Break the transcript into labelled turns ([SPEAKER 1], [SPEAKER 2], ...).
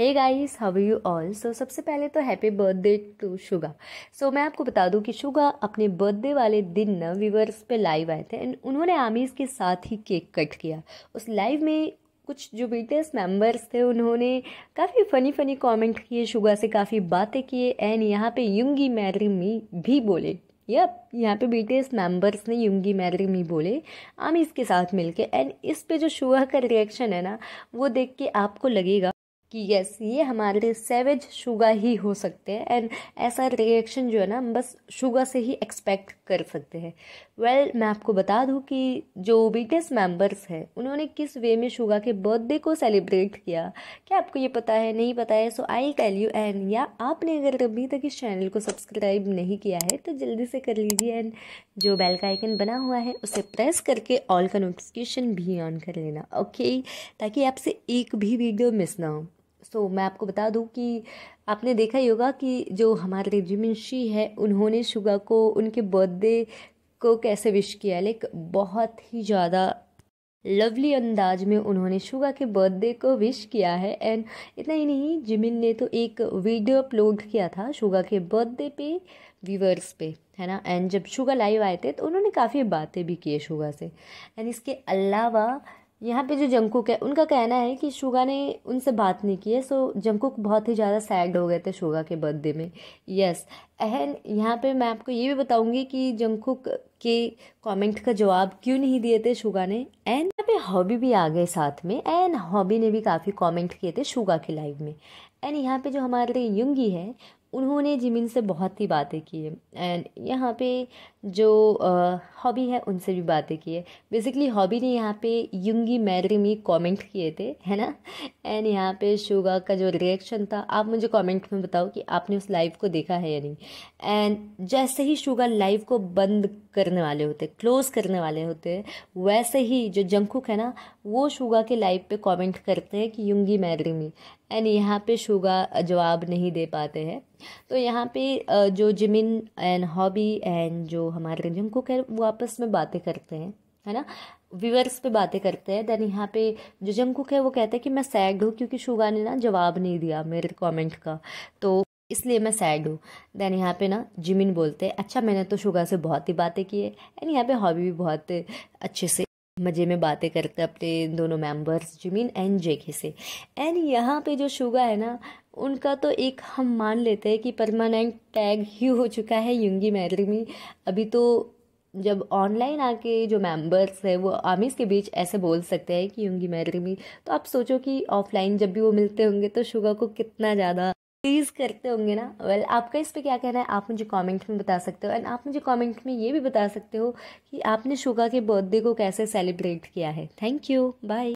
[SPEAKER 1] hey guys how you all so सबसे पहले तो happy birthday to Suga so मैं आपको बता दूं कि शुगा अपने बर्थडे वाले दिन न व्यूवर्स पे लाइव आए थे एंड उन्होंने आमिर के साथ ही केक कट किया उस लाइव में कुछ जो बीटीएस मेंबर्स थे उन्होंने काफ़ी फ़नी फ़नी कमेंट किए शुगा से काफ़ी बातें किए एंड यहाँ पे युंगी मैरी मी भी बोले यप यहाँ पे बीटीएस मेंबर्स ने युंगी मैरी मी बोले आमिर के साथ मिलके एंड इस पे जो शुगा का रिएक्शन है ना वो देख के आपको लगेगा कि यस ये हमारे लिए सेवेज शुगा ही हो सकते हैं एंड ऐसा रिएक्शन जो है ना हम बस शुगा से ही एक्सपेक्ट कर सकते हैं वेल well, मैं आपको बता दूं कि जो बिगेस्ट मेंबर्स हैं उन्होंने किस वे में शुगा के बर्थडे को सेलिब्रेट किया क्या आपको ये पता है नहीं पता है so I tell you and या आपने अगर अभी तक इस चैनल को सब्सक्राइब नहीं किया है तो जल्दी से कर लीजिए एंड जो बेल का आइकन बना हुआ है उसे प्रेस करके ऑल का नोटिफिकेशन भी ऑन कर लेना ओके ताकि आपसे एक भी वीडियो मिस ना हो सो so, मैं आपको बता दूं कि आपने देखा ही होगा कि जो हमारे रेजिमेंशी है उन्होंने शुगा को उनके बर्थडे को कैसे विश किया लाइक बहुत ही ज़्यादा लवली अंदाज में उन्होंने शुगा के बर्थडे को विश किया है एंड इतना ही नहीं जिमिन ने तो एक वीडियो अपलोड किया था शुगा के बर्थडे पे व्यूवर्स पे है ना एंड जब शुगा लाइव आए थे तो उन्होंने काफ़ी बातें भी की है शुगा से एंड इसके अलावा यहाँ पे जो जंकुक है उनका कहना है कि शुगा ने उनसे बात नहीं की है सो जंकुक बहुत ही ज़्यादा सैड हो गए थे शुगा के बर्थडे में यस एहन यहाँ पे मैं आपको ये भी बताऊंगी कि जंकुक के कमेंट का जवाब क्यों नहीं दिए थे शुगा ने एंड यहाँ पे हॉबी भी आ गए साथ में एंड हॉबी ने भी काफ़ी कमेंट किए थे शुगा के लाइव में एंड यहाँ पे जो हमारे यंगी है उन्होंने जिमिन से बहुत ही बातें की है एंड यहाँ पे जो हॉबी है उनसे भी बातें की है बेसिकली हॉबी ने यहाँ पे युंगी मैरी में कमेंट किए थे है ना एंड यहाँ पे शुगा का जो रिएक्शन था आप मुझे कमेंट में बताओ कि आपने उस लाइव को देखा है या नहीं एंड जैसे ही शुगा लाइव को बंद करने वाले होते क्लोज़ करने वाले होते वैसे ही जो जंकुक है ना वो शुगा के लाइव पे कमेंट करते हैं कि युंगी मैरी एंड यहाँ पे शुगा जवाब नहीं दे पाते हैं तो यहाँ पे जो जिमिन एंड हॉबी एंड जो हमारे जिम कुक है वो आपस में बातें करते हैं है ना व्यूअर्स पे बातें करते हैं देन यहाँ पे जो जिम कुक है वो कहते हैं कि मैं सैड हूँ क्योंकि शुगा ने ना जवाब नहीं दिया मेरे कमेंट का तो इसलिए मैं सैड हूँ देन यहाँ पे ना जिमिन बोलते हैं अच्छा मैंने तो शुगा से बहुत ही बातें की है एंड यहाँ पे हॉबी भी बहुत अच्छे से मज़े में बातें करते अपने दोनों मेंबर्स जिमीन एंड जेके से एंड यहाँ पे जो शुगा है ना उनका तो एक हम मान लेते हैं कि परमानेंट टैग ही हो चुका है युंगी मैरी में अभी तो जब ऑनलाइन आके जो मेंबर्स है वो आमिर के बीच ऐसे बोल सकते हैं कि युंगी मैरी में तो आप सोचो कि ऑफलाइन जब भी वो मिलते होंगे तो शुगा को कितना ज़्यादा प्लीज़ करते होंगे ना वेल well, आपका इस पे क्या कहना है आप मुझे कमेंट में बता सकते हो एंड आप मुझे कमेंट में ये भी बता सकते हो कि आपने शुगा के बर्थडे को कैसे सेलिब्रेट किया है थैंक यू बाय